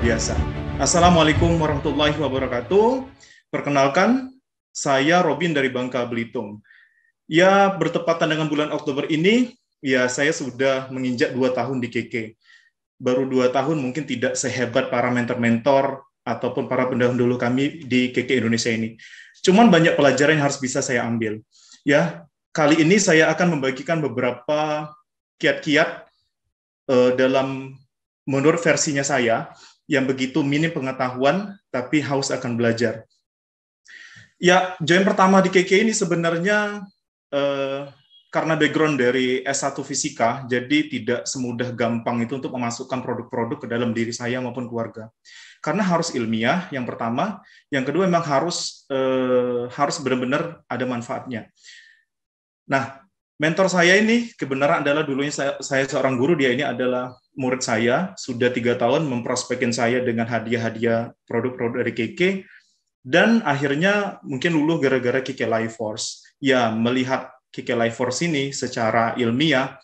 biasa. Assalamualaikum warahmatullahi wabarakatuh. Perkenalkan, saya Robin dari Bangka Belitung. Ya, bertepatan dengan bulan Oktober ini, ya saya sudah menginjak dua tahun di KK. Baru dua tahun mungkin tidak sehebat para mentor-mentor ataupun para pendahulu kami di KK Indonesia ini. Cuman banyak pelajaran yang harus bisa saya ambil. Ya, kali ini saya akan membagikan beberapa kiat-kiat uh, dalam menurut versinya saya yang begitu minim pengetahuan tapi haus akan belajar. Ya, join pertama di KK ini sebenarnya eh, karena background dari S1 fisika, jadi tidak semudah gampang itu untuk memasukkan produk-produk ke dalam diri saya maupun keluarga. Karena harus ilmiah yang pertama, yang kedua memang harus eh, harus benar-benar ada manfaatnya. Nah, mentor saya ini kebenaran adalah dulunya saya, saya seorang guru dia ini adalah murid saya sudah tiga tahun memprospekin saya dengan hadiah-hadiah produk-produk dari KK dan akhirnya mungkin luluh gara-gara KK Life Force ya melihat KK Life Force ini secara ilmiah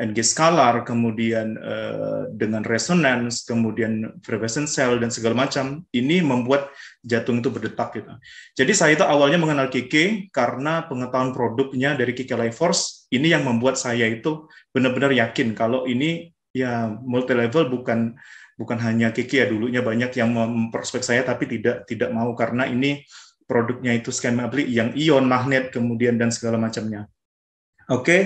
NG skalar, kemudian uh, dengan resonance, kemudian fluorescent cell dan segala macam, ini membuat jantung itu berdetak gitu. Jadi saya itu awalnya mengenal Kike karena pengetahuan produknya dari Kike Life Force ini yang membuat saya itu benar-benar yakin kalau ini ya multi level bukan bukan hanya Kiki ya dulunya banyak yang memprospek saya tapi tidak tidak mau karena ini produknya itu scan yang ion magnet kemudian dan segala macamnya. Oke. Okay.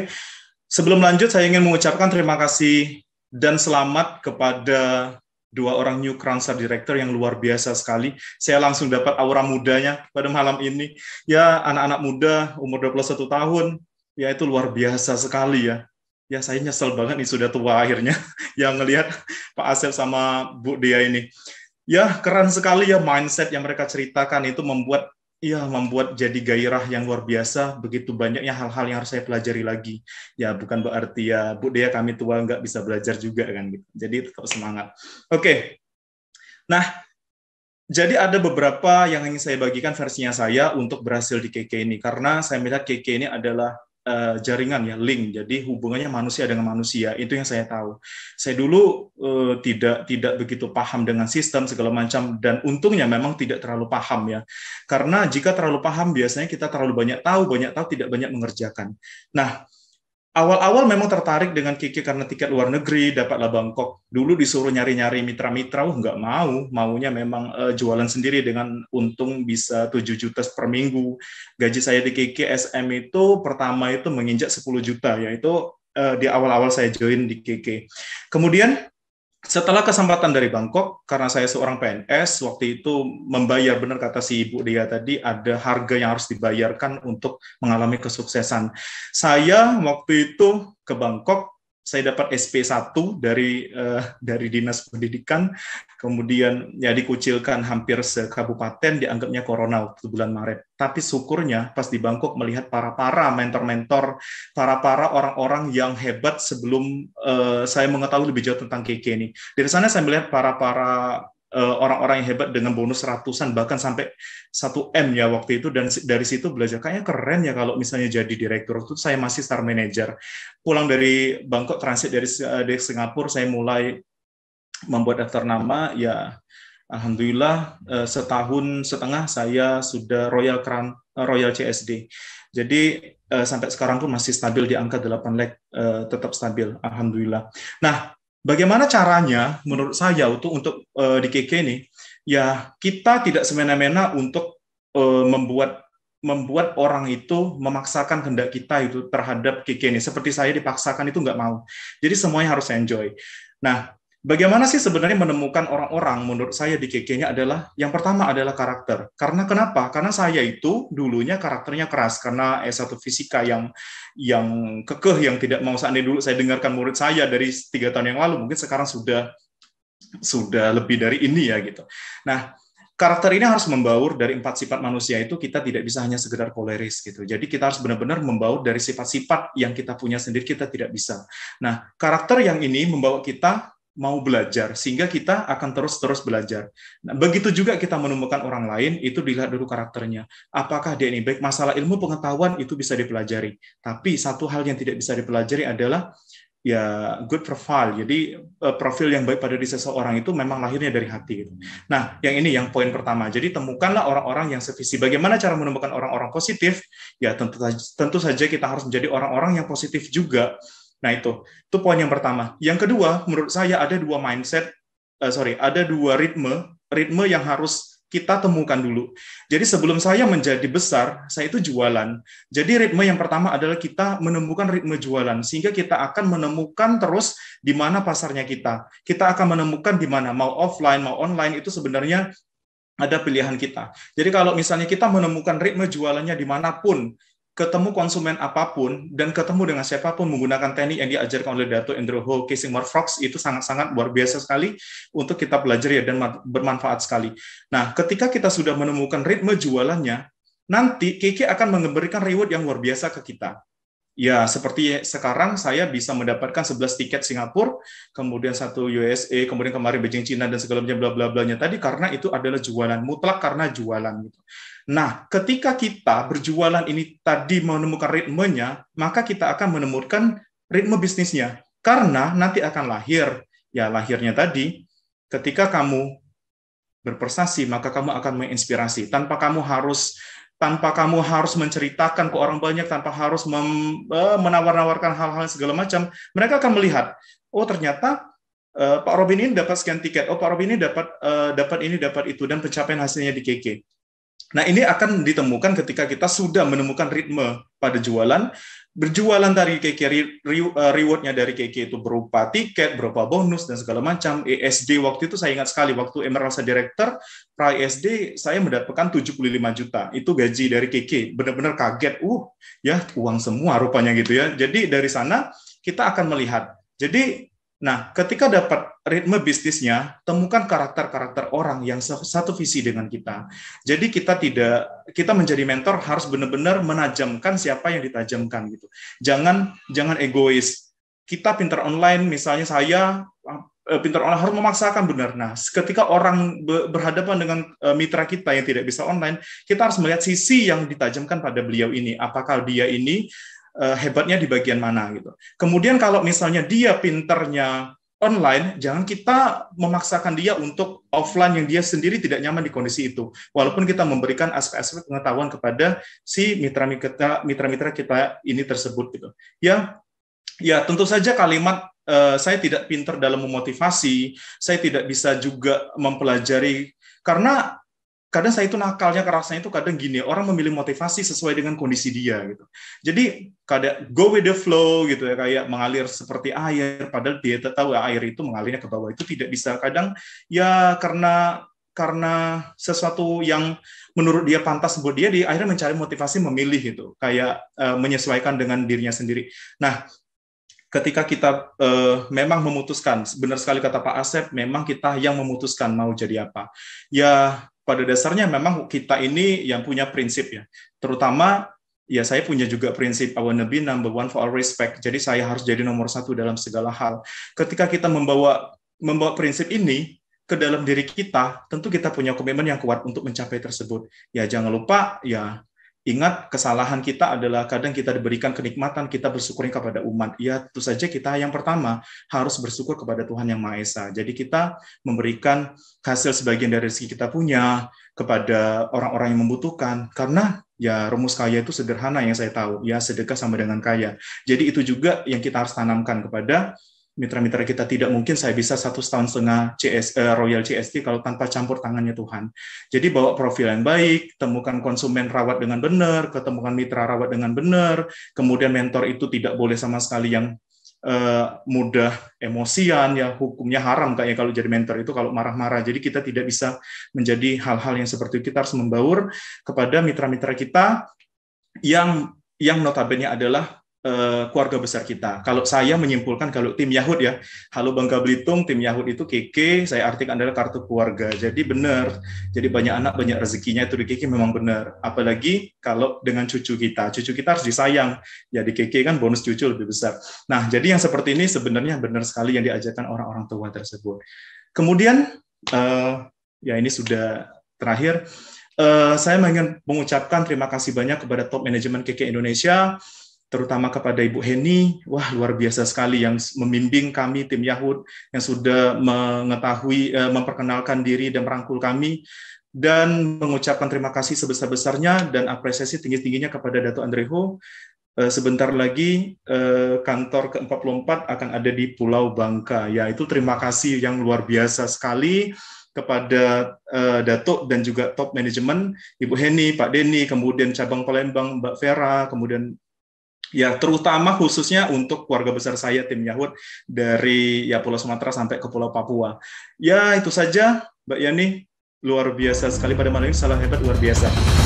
Sebelum lanjut, saya ingin mengucapkan terima kasih dan selamat kepada dua orang new Kransa Director yang luar biasa sekali. Saya langsung dapat aura mudanya pada malam ini. Ya, anak-anak muda umur 21 tahun, ya itu luar biasa sekali ya. Ya, saya nyesel banget nih sudah tua akhirnya yang ngelihat Pak Asep sama Bu Dia ini. Ya, keren sekali ya mindset yang mereka ceritakan itu membuat ya membuat jadi gairah yang luar biasa begitu banyaknya hal-hal yang harus saya pelajari lagi ya bukan berarti ya bu dea kami tua nggak bisa belajar juga kan gitu jadi tetap semangat oke okay. nah jadi ada beberapa yang ingin saya bagikan versinya saya untuk berhasil di KK ini karena saya melihat KK ini adalah uh, jaringan ya link jadi hubungannya manusia dengan manusia itu yang saya tahu saya dulu uh, tidak tidak begitu paham dengan sistem segala macam dan untungnya memang tidak terlalu paham ya karena jika terlalu paham biasanya kita terlalu banyak tahu banyak tahu tidak banyak mengerjakan nah awal-awal memang tertarik dengan Kiki karena tiket luar negeri dapatlah Bangkok. Dulu disuruh nyari-nyari mitra-mitra, oh nggak mau, maunya memang uh, jualan sendiri dengan untung bisa 7 juta per minggu. Gaji saya di Kiki SM itu pertama itu menginjak 10 juta, yaitu uh, di awal-awal saya join di Kiki. Kemudian setelah kesempatan dari Bangkok, karena saya seorang PNS, waktu itu membayar, benar kata si ibu dia tadi, ada harga yang harus dibayarkan untuk mengalami kesuksesan. Saya waktu itu ke Bangkok saya dapat SP1 dari uh, dari Dinas Pendidikan, kemudian ya dikucilkan hampir se kabupaten dianggapnya corona waktu bulan Maret. Tapi syukurnya pas di Bangkok melihat para-para mentor-mentor, para-para orang-orang yang hebat sebelum uh, saya mengetahui lebih jauh tentang KK ini. Dari sana saya melihat para-para Eh, orang-orang yang hebat dengan bonus ratusan bahkan sampai 1 M ya waktu itu dan dari situ belajar kayaknya keren ya kalau misalnya jadi direktur itu saya masih star manager pulang dari Bangkok transit dari eh, dari Singapura saya mulai membuat daftar nama ya alhamdulillah eh, setahun setengah saya sudah Royal Crown Royal CSD jadi sampai sekarang pun masih stabil di angka 8 leg tetap stabil alhamdulillah nah bagaimana caranya menurut saya untuk untuk uh, di KK ini ya kita tidak semena-mena untuk uh, membuat membuat orang itu memaksakan kehendak kita itu terhadap KK ini seperti saya dipaksakan itu nggak mau jadi semuanya harus enjoy nah Bagaimana sih sebenarnya menemukan orang-orang menurut saya di KK-nya adalah yang pertama adalah karakter. Karena kenapa? Karena saya itu dulunya karakternya keras karena s eh, satu fisika yang yang kekeh yang tidak mau saya dulu saya dengarkan murid saya dari tiga tahun yang lalu mungkin sekarang sudah sudah lebih dari ini ya gitu. Nah, karakter ini harus membaur dari empat sifat manusia itu kita tidak bisa hanya sekedar koleris gitu. Jadi kita harus benar-benar membaur dari sifat-sifat yang kita punya sendiri kita tidak bisa. Nah, karakter yang ini membawa kita mau belajar sehingga kita akan terus-terus belajar. Nah, begitu juga kita menemukan orang lain itu dilihat dulu karakternya. Apakah dia ini baik? Masalah ilmu pengetahuan itu bisa dipelajari. Tapi satu hal yang tidak bisa dipelajari adalah ya good profile. Jadi eh, profil yang baik pada diri seseorang itu memang lahirnya dari hati. Gitu. Nah, yang ini yang poin pertama. Jadi temukanlah orang-orang yang sevisi. Bagaimana cara menemukan orang-orang positif? Ya tentu tentu saja kita harus menjadi orang-orang yang positif juga. Nah itu, itu poin yang pertama. Yang kedua, menurut saya ada dua mindset, uh, sorry, ada dua ritme, ritme yang harus kita temukan dulu. Jadi sebelum saya menjadi besar, saya itu jualan. Jadi ritme yang pertama adalah kita menemukan ritme jualan, sehingga kita akan menemukan terus di mana pasarnya kita. Kita akan menemukan di mana mau offline, mau online itu sebenarnya ada pilihan kita. Jadi kalau misalnya kita menemukan ritme jualannya dimanapun, ketemu konsumen apapun dan ketemu dengan siapapun menggunakan teknik yang diajarkan oleh Dato Andrew Ho, Kissing More Frogs itu sangat-sangat luar biasa sekali untuk kita pelajari ya dan bermanfaat sekali. Nah, ketika kita sudah menemukan ritme jualannya, nanti Kiki akan memberikan reward yang luar biasa ke kita ya seperti sekarang saya bisa mendapatkan 11 tiket Singapura, kemudian satu USA, kemudian kemarin Beijing Cina dan segala macam bla bla blanya tadi karena itu adalah jualan mutlak karena jualan gitu. Nah, ketika kita berjualan ini tadi menemukan ritmenya, maka kita akan menemukan ritme bisnisnya karena nanti akan lahir ya lahirnya tadi ketika kamu berprestasi maka kamu akan menginspirasi tanpa kamu harus tanpa kamu harus menceritakan ke orang banyak, tanpa harus e, menawar-nawarkan hal-hal segala macam, mereka akan melihat, oh ternyata uh, Pak Robin ini dapat scan tiket, oh Pak Robin ini dapat uh, dapat ini dapat itu dan pencapaian hasilnya di KK. Nah ini akan ditemukan ketika kita sudah menemukan ritme pada jualan berjualan dari KK eh, rewardnya dari KK itu berupa tiket, berupa bonus dan segala macam. ESD waktu itu saya ingat sekali waktu Emerald saya Director pra ESD saya mendapatkan 75 juta. Itu gaji dari KK. Benar-benar kaget. Uh, ya uang semua rupanya gitu ya. Jadi dari sana kita akan melihat. Jadi Nah, ketika dapat ritme bisnisnya, temukan karakter-karakter orang yang satu visi dengan kita. Jadi kita tidak kita menjadi mentor harus benar-benar menajamkan siapa yang ditajamkan gitu. Jangan jangan egois. Kita pintar online misalnya saya eh, pintar online harus memaksakan benar. Nah, ketika orang berhadapan dengan eh, mitra kita yang tidak bisa online, kita harus melihat sisi yang ditajamkan pada beliau ini. Apakah dia ini Eh, hebatnya di bagian mana gitu. Kemudian kalau misalnya dia pinternya online, jangan kita memaksakan dia untuk offline yang dia sendiri tidak nyaman di kondisi itu. Walaupun kita memberikan aspek-aspek pengetahuan kepada si mitra-mitra kita, mitra-mitra kita ini tersebut gitu. Ya, ya tentu saja kalimat Uh, saya tidak pinter dalam memotivasi, saya tidak bisa juga mempelajari karena kadang saya itu nakalnya kerasnya itu kadang gini orang memilih motivasi sesuai dengan kondisi dia gitu jadi kadang go with the flow gitu ya kayak mengalir seperti air padahal dia tahu ya, air itu mengalirnya ke bawah itu tidak bisa kadang ya karena karena sesuatu yang menurut dia pantas buat dia dia akhirnya mencari motivasi memilih gitu kayak uh, menyesuaikan dengan dirinya sendiri nah ketika kita uh, memang memutuskan, benar sekali kata Pak Asep, memang kita yang memutuskan mau jadi apa. Ya pada dasarnya memang kita ini yang punya prinsip ya. Terutama ya saya punya juga prinsip I wanna be number one for all respect. Jadi saya harus jadi nomor satu dalam segala hal. Ketika kita membawa membawa prinsip ini ke dalam diri kita, tentu kita punya komitmen yang kuat untuk mencapai tersebut. Ya jangan lupa ya Ingat, kesalahan kita adalah kadang kita diberikan kenikmatan, kita bersyukur kepada umat. Ya, itu saja kita yang pertama harus bersyukur kepada Tuhan Yang Maha Esa. Jadi kita memberikan hasil sebagian dari rezeki kita punya kepada orang-orang yang membutuhkan. Karena ya rumus kaya itu sederhana yang saya tahu. Ya, sedekah sama dengan kaya. Jadi itu juga yang kita harus tanamkan kepada mitra-mitra kita tidak mungkin saya bisa satu setahun setengah CS, uh, eh, Royal CST kalau tanpa campur tangannya Tuhan. Jadi bawa profil yang baik, temukan konsumen rawat dengan benar, ketemukan mitra rawat dengan benar, kemudian mentor itu tidak boleh sama sekali yang uh, mudah emosian, ya hukumnya haram kayaknya kalau jadi mentor itu kalau marah-marah. Jadi kita tidak bisa menjadi hal-hal yang seperti itu. Kita harus membaur kepada mitra-mitra kita yang yang notabene adalah Eh, keluarga besar kita. Kalau saya menyimpulkan kalau tim Yahud ya, halo Bangka Belitung, tim Yahud itu KK, saya artikan adalah kartu keluarga. Jadi benar, jadi banyak anak banyak rezekinya itu di KK memang benar. Apalagi kalau dengan cucu kita, cucu kita harus disayang. Jadi ya, KK kan bonus cucu lebih besar. Nah, jadi yang seperti ini sebenarnya benar sekali yang diajarkan orang-orang tua tersebut. Kemudian uh, ya ini sudah terakhir. Uh, saya ingin mengucapkan terima kasih banyak kepada top manajemen KK Indonesia, terutama kepada Ibu Heni, wah luar biasa sekali yang membimbing kami tim Yahud yang sudah mengetahui eh, memperkenalkan diri dan merangkul kami dan mengucapkan terima kasih sebesar-besarnya dan apresiasi tinggi-tingginya kepada Dato Andreho. Eh, sebentar lagi eh, kantor ke-44 akan ada di Pulau Bangka. Ya, itu terima kasih yang luar biasa sekali kepada uh, Datuk dan juga top manajemen Ibu Heni, Pak Deni, kemudian cabang Palembang Mbak Vera, kemudian ya terutama khususnya untuk keluarga besar saya tim Yahud dari ya Pulau Sumatera sampai ke Pulau Papua. Ya itu saja Mbak Yani luar biasa sekali pada malam ini salah hebat luar biasa.